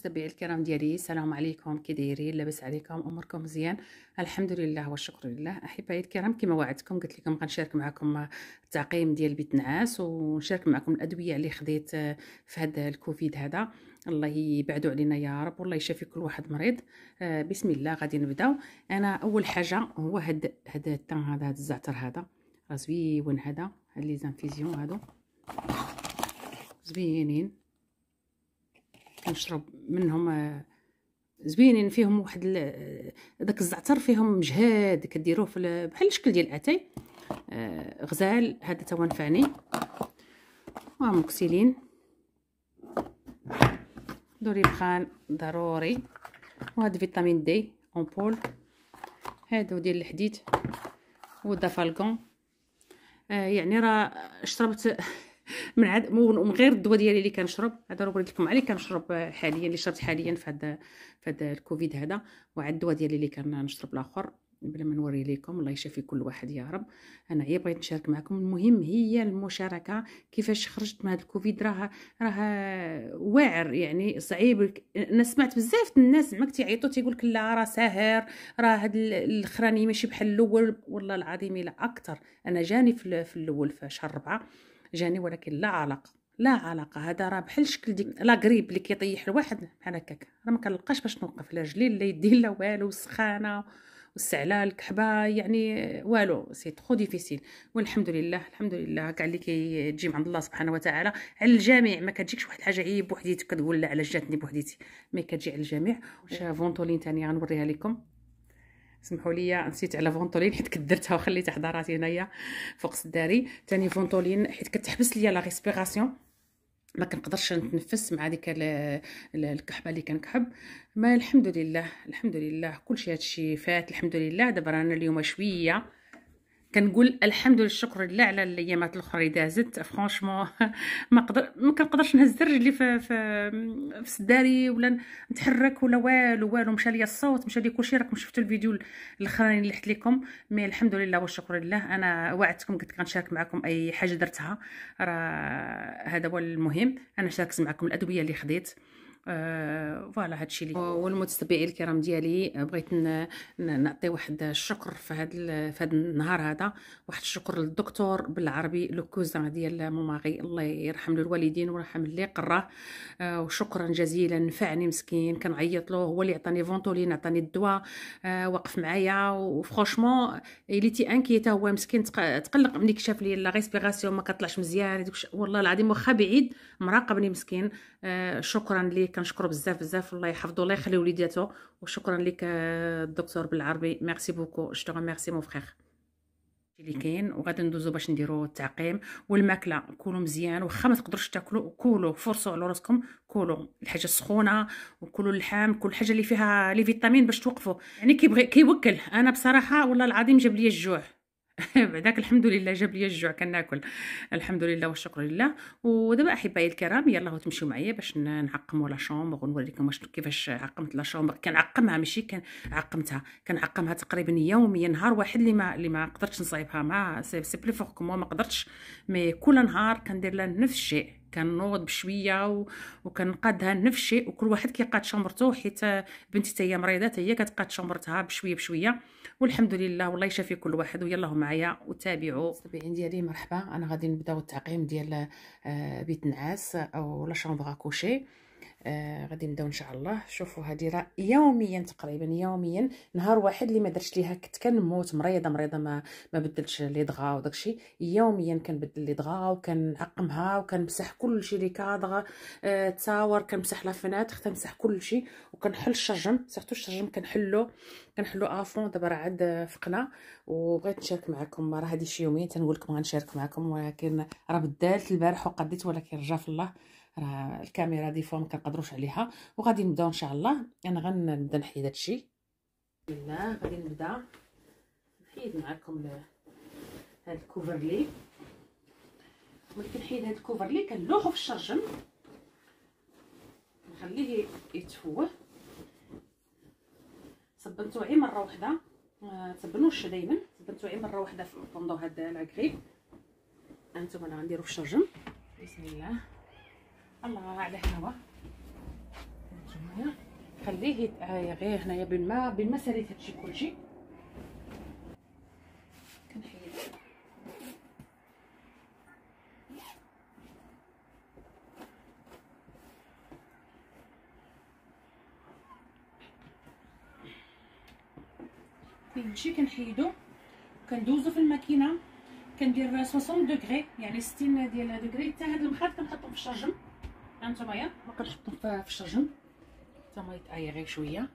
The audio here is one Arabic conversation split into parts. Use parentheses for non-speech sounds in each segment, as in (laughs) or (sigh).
متابعي الكرام ديالي السلام عليكم كي دايرين لاباس عليكم اموركم مزيان الحمد لله والشكر لله احبائي الكرام كما وعدتكم قلت لكم غنشارك معكم التقييم ديال بيت نعاس ونشارك معكم الادويه اللي خديت في هذا الكوفيد هذا الله يبعدو علينا يا رب والله يشافي كل واحد مريض آه، بسم الله غادي نبداو انا اول حاجه هو هاد هاد التان هذا هاد الزعتر هذا راه زويون هذا هاد لي زانفيزيون هادو زوينين كنشرب منهم آه، زوينين فيهم واحد آه، داك الزعتر فيهم مجهد كديروه في بحال الشكل ديال الاتاي آه، غزال هذا تا نفعني ومكسلين دوريبخان ضروري وهاد فيتامين دي اونبول هادو ديال الحديد ودافالكون آه يعني راه شربت (laughs) من عاد من غير الدواء ديالي اللي كنشرب هذا راه قلت لكم عليه كنشرب حاليا اللي شربت حاليا في هذا في هذا الكوفيد هذا وعاد الدواء ديالي اللي كنشرب الاخر بلا ما نوري لكم الله يشافي كل واحد يا رب انا هي بغيت نشارك معكم المهم هي المشاركه كيفاش خرجت من هذا الكوفيد راه راه واعر يعني صعيب انا سمعت بزاف الناس زعما كيعيطوا تيقول لك لا راه ساهر راه هاد الاخراني ماشي بحال الاول والله العظيم الا اكثر انا جاني في الاول في شهر 4 جاني ولكن لا علاقه لا علاقه هذا راه بحال شكل ديك لا غريب اللي كيطيح الواحد بحال هكاك راه ما كنلقاش باش نوقف لا جليل لا يدي لا والو سخانه والسعله الكحبه يعني والو سي ترو ديفيسيل والحمد لله الحمد لله كاع اللي كيجي من عند الله سبحانه وتعالى على الجميع ما كتجيكش واحد الحاجه عيب بوحديتك كتقول لا علاش جاتني بوحديتي مي كتجي على الجميع فونتولين ثاني غنوريها لكم سمحوا لي نسيت على فونتولين حيت كدرتها وخليتها حدا هنايا فوق سداري ثاني فونتولين حيت كتحبس ليا لا ريسبيراسيون ما كنقدرش نتنفس مع ديك الكحبه اللي كنكحب ما الحمد لله الحمد لله كلشي هادشي فات الحمد لله دابا رانا اليوم شويه كنقول الحمد لله الشكر لله على الايامات الاخرى اللي دازت فرانشمون (laughs) ما قدر ما كنقدرش نهز رجلي في في, في سداري ولا نتحرك ولا والو والو مشى ليا الصوت مشى لي كلشي راكم شفتوا الفيديو الاخراني اللي حط لكم مي الحمد لله والشكر لله انا وعدتكم قلت غنشارك معكم اي حاجه درتها راه هذا هو المهم انا شاركت معكم الادويه اللي خديت آه، فوالا هادشي اللي والمتتبعين الكرام ديالي آه، بغيت نعطي واحد الشكر في هاد في هاد النهار هذا واحد الشكر للدكتور بالعربي لو كوزان ديال موماغي الله يرحم له الوالدين ويرحم اللي قراه آه، وشكرا جزيلا نفعني مسكين كنعيط له هو اللي عطاني فونتولين عطاني الدواء وقف معايا وفخوشمون ايليتي انكيتا هو مسكين تقلق ملي كشاف لي لا ريسبيراسيون ما كطلعش مزيان والله العظيم واخا بعيد مراقبني مسكين شكرا ليك كنشكرو بزاف بزاف الله يحفظو الله يخلي وليداتو وشكرا لك آه، الدكتور بالعربي ميرسي بوكو جو ميرسي مون فخيغ اللي كاين وغادي ندوزو باش نديرو التعقيم والماكله كولو مزيان واخا ما تقدروش تاكلو كولو فرصو على راسكم كولو الحاجه السخونه وكولو اللحم كل حاجه اللي فيها لي فيتامين باش توقفوا يعني كيبغي كيوكل انا بصراحه والله العظيم جاب لي الجوع بعداك (laughs) الحمد لله جاب لي الجوع كناكل الحمد لله والشكر لله ودابا احبائي الكرام يلا تمشيو معايا باش نعقموا لا شومبر ونوريكم واش كيفاش عقمت لا شومبر كنعقمها ماشي كان عقمتها كنعقمها تقريبا يوميا نهار واحد اللي ما اللي ما قدرتش نصايبها ما سي بلي فوق ما قدرتش مي كل نهار كندير لها نفس الشيء كنوض بشويه و... وكنقادها نفس الشيء وكل واحد كيقاد شمرته حيت بنتي حتى هي مريضه هي كتقاد شمرتها بشويه بشويه والحمد لله والله يشافي كل واحد ويلاه معايا وتابعوا المتابعين ديالي مرحبا انا غادي نبداو التعقيم ديال آه، بيت نعاس او لا شومبر كوشي آه غادي نبداو ان شاء الله شوفوا هذه راه يوميا تقريبا يوميا نهار واحد اللي ما درتش ليها كنت كنموت مريضه مريضه ما ما بدلتش لي دغا وداكشي يوميا كنبدل لي دغا وكنعقمها وكنمسح كلشي اللي كادغ آه تصاور كنمسح لافنات كنمسح كلشي وكنحل الشرجم سيرتو الشرجم كنحلو كنحلو افون دابا راه عاد فقنا وبغيت نشارك معكم راه هادي شي يومين تنقول لكم غنشارك معكم ولكن راه بدلت البارح وقديت ولكن رجع في الله راه الكاميرا دي فون كنقدروش عليها وغادي نبداو ان شاء الله انا غنبدا نحيد هادشي بسم الله غادي نبدا نحيد معكم هاد الكوفرلي ملي كنحيد هاد الكوفرلي كنلوحو في الشرجم نخليه يتفوه تبنتو غير مره واحده ما آه، تبنوش دائما تبنتو غير مره واحده في طوندو هاد العكريب هانتوما انا غنديرو في الشرجم بسم الله الله على حلاوه خليه آه، غير هنايا بين ما بين ما ساليت هادشي كلشي كنمشي كنحيدو كندوزو في الماكينه كندير 60 دوغري يعني 60 ديال دوغري حتى هاد المخاد كنحطو في الشرجم هانتوما يا ما كنحطو في الشرجم حتى ما يتايري شويه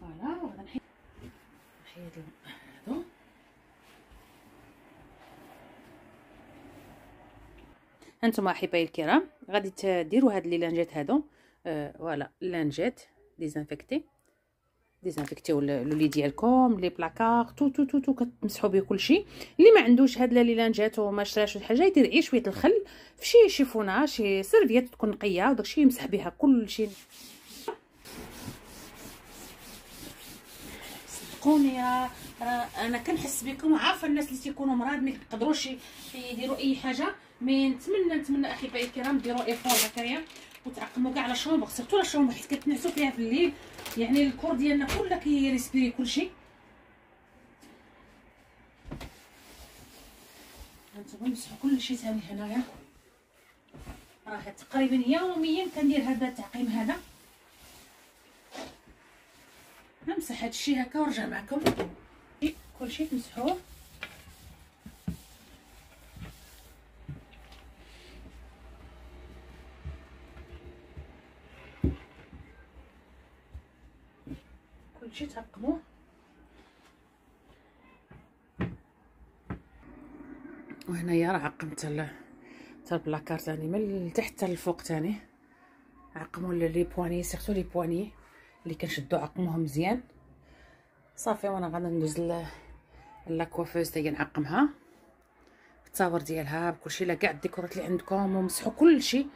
فوالا وغادي نحيد نحيد هادو هانتوما احبائي الكرام غادي تديروا هاد لي هادو أه، فوالا آه لانجيت ديزانفيكتي ديزانفيكتيو لولي ديالكم لي بلاكار تو تو تو تو كتمسحو به كلشي اللي ما عندوش هاد جات وما شراش شي حاجه يدير غير إيه شويه الخل فشي شيفونه شي سيرفيات تكون نقيه وداكشي يمسح بها كلشي صدقوني راه انا كنحس بكم عارفه الناس اللي تيكونوا مراد ما يقدروش يديروا اي حاجه مي نتمنى نتمنى احبائي الكرام ديروا ايفور هكايا وتعقموا كاع على الشومبوغ سيرتو لا الشومبوغ حيت كتنعسوا فيها في الليل يعني الكور ديالنا كله كيريسبيري كلشي هانتوما نمسحوا كلشي ثاني هنايا راه تقريبا يوميا كندير هذا التعقيم هذا نمسح هادشي هكا ونرجع معكم كلشي تمسحوه وهنايا راه عقمت ال حتى البلاكار تاني من التحت حتى الفوق تاني عقموا لي بواني سيرتو لي بواني اللي كنشدو عقموهم مزيان صافي وانا غادي ندوز لا كوافوز تاهي نعقمها بالتصاور ديالها بكلشي لا كاع الديكورات اللي عندكم ومسحوا كلشي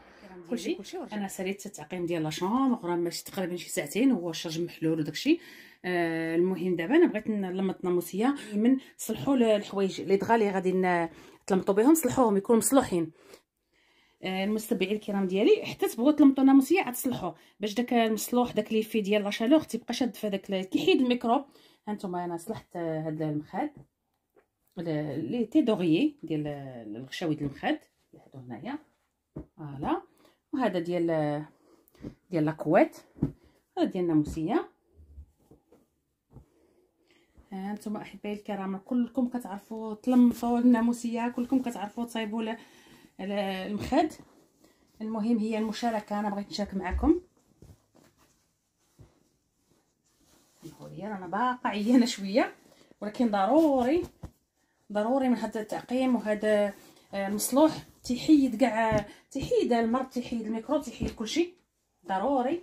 كلشي كلشي انا ساليت التعقيم ديال لا شومبر راه ماشي تقريبا شي ساعتين هو الشرج محلول وداكشي آه، المهم دابا انا بغيت نلمط ناموسيه من صلحوا الحوايج لي دغا لي غادي تلمطوا بهم صلحوهم يكونوا مصلوحين آه، المستمعين الكرام ديالي حتى تبغوا تلمطوا ناموسيه عاد تصلحو باش داك المصلوح داك لي في ديال لاشالوغ تيبقى شاد في هذاك كيحيد الميكروب هانتوما انا صلحت هذا آه، المخاد لي تيدوغيي ديال الغشاوي ديال المخاد هادو هنايا فوالا وهذا ديال آه، ديال لاكويت هذا ديال الناموسيه هانتوما احبائي الكرام كلكم كتعرفوا تلمطوا الناموسيه كلكم كتعرفوا تصايبوا المخاد المهم هي المشاركه انا بغيت نشارك معكم هي رانا باقا عيانه شويه ولكن ضروري ضروري من هذا التعقيم وهذا آه، المصلوح تيحيد كاع تيحيد المرض تيحيد الميكروب تيحيد كلشي ضروري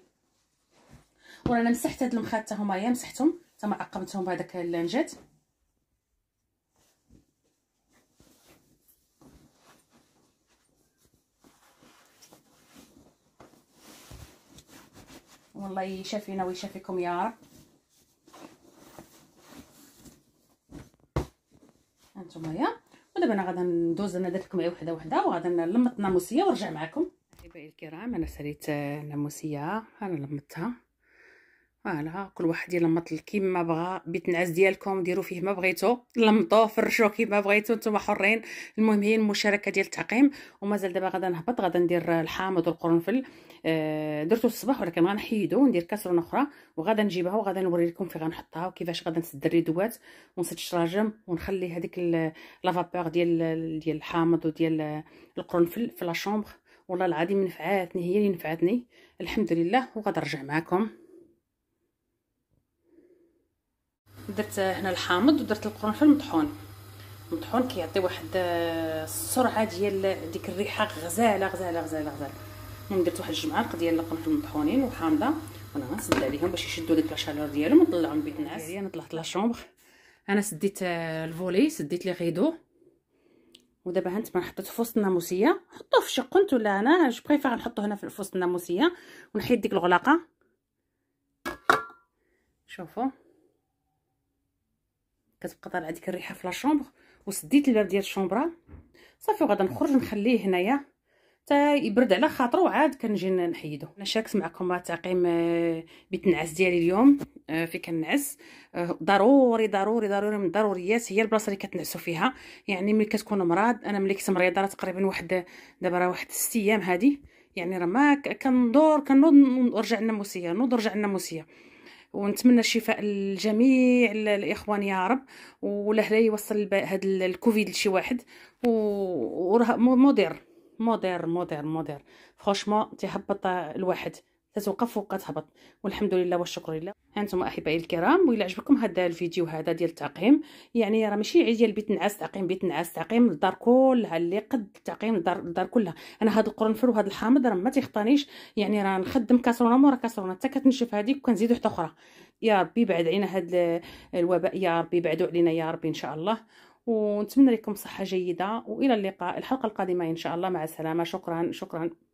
ورانا مسحت هاد المخاد هما يا مسحتهم تما عقبتهم بهذاك اللانجات والله يشافينا ويشافيكم يا رب هانتوما يا ودابا انا غادا ندوز انا درت لكم وحده وحده وغادا نلمط الناموسيه ونرجع معكم حبايبي الكرام انا ساليت الناموسيه انا لمطتها فوالا كل واحد يلمط كيما بغا بيت النعاس ديالكم ديروا فيه ما بغيتو لمطوه فرشوه كيما بغيتو نتوما حرين المهم هي المشاركه ديال التعقيم ومازال دابا غادا نهبط غادا ندير الحامض والقرنفل آه درتو الصباح ولكن غنحيدو وندير كاسرونه اخرى وغادا نجيبها وغادا نوري لكم فين غنحطها وكيفاش غادا نسد الريدوات ونسد الشراجم ونخلي هذيك لافابور ديال ديال الحامض وديال القرنفل في لا شومبر والله العظيم نفعاتني هي اللي نفعتني الحمد لله وغادي نرجع معكم درت هنا الحامض ودرت القرنفل مطحون المطحون كيعطي واحد آه، السرعه ديال ديك الريحه غزاله غزاله غزاله غزاله المهم درت واحد الجمعانق ديال القرنفل المطحونين وحامضه وانا غنسد عليهم باش يشدوا ديك الشالور ديالهم ونطلعهم بيت الناس انا طلعت لاشومبر انا سديت آه، الفولي سديت لي غيدو ودابا هانت ما حطيت في وسط الناموسيه حطوه في شقنت ولا انا جو بريفير نحطو هنا في وسط الناموسيه ونحيد ديك الغلاقه شوفوا كتبقى طالعه ديك الريحه في لا شومبر وسديت الباب ديال الشومبره صافي وغادي نخرج نخليه هنايا حتى يبرد على خاطرو وعاد كنجي نحيدو انا شاركت معكم تقييم آه، بيت النعاس ديالي اليوم آه، في كنعس آه، ضروري ضروري ضروري من الضروريات هي البلاصه اللي كتنعسوا فيها يعني ملي كتكون مراض انا ملي كنت مريضه راه تقريبا واحد دابا راه واحد 6 ايام هذه يعني راه ما كندور كنوض نرجع الناموسيه نوض نرجع الناموسيه ونتمنى الشفاء لجميع الاخوان يا رب ولهلا يوصل هذا الكوفيد لشي واحد و مودير مودير مودير مودير فرانشمون تيهبط الواحد تتوقف وكتهبط والحمد لله والشكر لله انتم احبائي الكرام ويلا عجبكم هذا الفيديو هذا ديال التعقيم يعني راه ماشي عيد ديال بيت نعاس تعقيم بيت نعاس تعقيم الدار كلها اللي قد تعقيم الدار الدار كلها انا هذا القرنفل وهذا الحامض راه ما تيخطانيش يعني راه نخدم كاسرونه مورا كاسرونه حتى كتنشف هذيك وكنزيد وحده اخرى يا ربي بعد علينا هذا الوباء يا ربي بعدو علينا يا ربي ان شاء الله ونتمنى لكم صحه جيده والى اللقاء الحلقه القادمه ان شاء الله مع السلامه شكرا شكرا